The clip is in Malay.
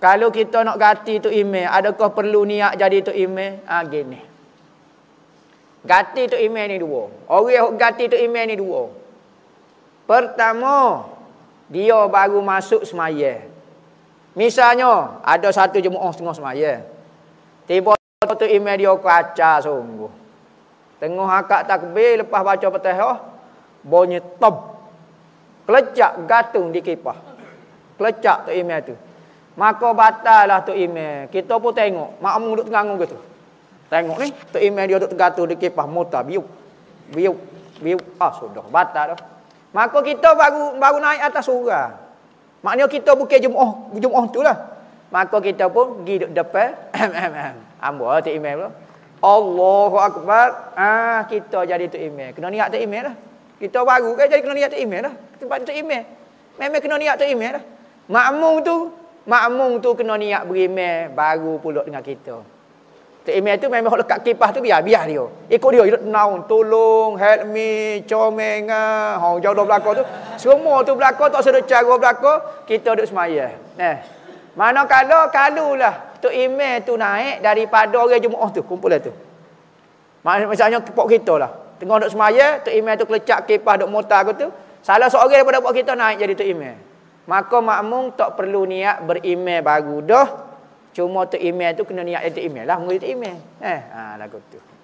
Kalau kita nak ganti tu email, adakah perlu niat jadi tu email? Ha, gini. Ganti tu email ni dua. Orang yang ganti tu email ni dua. Pertama, dia baru masuk semaya. Misalnya, ada satu jemaah tengah semaya. tiba tu email dia kaca sungguh. Tengah akak takbir, lepas baca petahoh, bunyi top. Kelecak gatung di kipah. Kelecak tu email tu. Maka lah tu Imel. Kita pun tengok. Makmu duduk tengah-tengah gitu. Tengok ni. tu Imel dia duduk tu di kipah mota. Biuk. Biuk. Biuk. Ah, sudah. Batal dah. Maka kita baru baru naik atas surah. Maknanya kita bukan jumuh. Jumuh tu lah. Maka kita pun pergi duduk depan. Ambil lah Tok Imel lah. Allahu Akbar. Ah, kita jadi tu Imel. Kena niat Tok Imel lah. Kita baru kan jadi kena niat Tok Imel lah. Tempat tu Imel. Memang kena niat Tok Imel lah. Makmu tu Makmum tu kena niat berimel baru pulak dengan kita. Tu imel tu memang lekat kipas tu biar biar dia. Ikut dia hidup naun tolong help me comeng ah. jauh dah belaka tu. Semua tu belaka tak sedar cara belaka kita duduk semayah. Eh, nah. Manakala kalulah tu imel tu naik daripada orang jemaah oh, tu kumpulan lah tu. Macamnya tepuk kita lah. Tengah duduk semaya tu imel tu kelecak kipas duk motor aku tu. Salah seorang daripada buat kita naik jadi tu imel. Maka makmum tak perlu niat berimel baru dah. Cuma tu imel tu kena niat jadi imel lah. Mungkin jadi imel. Eh, ha, lagu tu.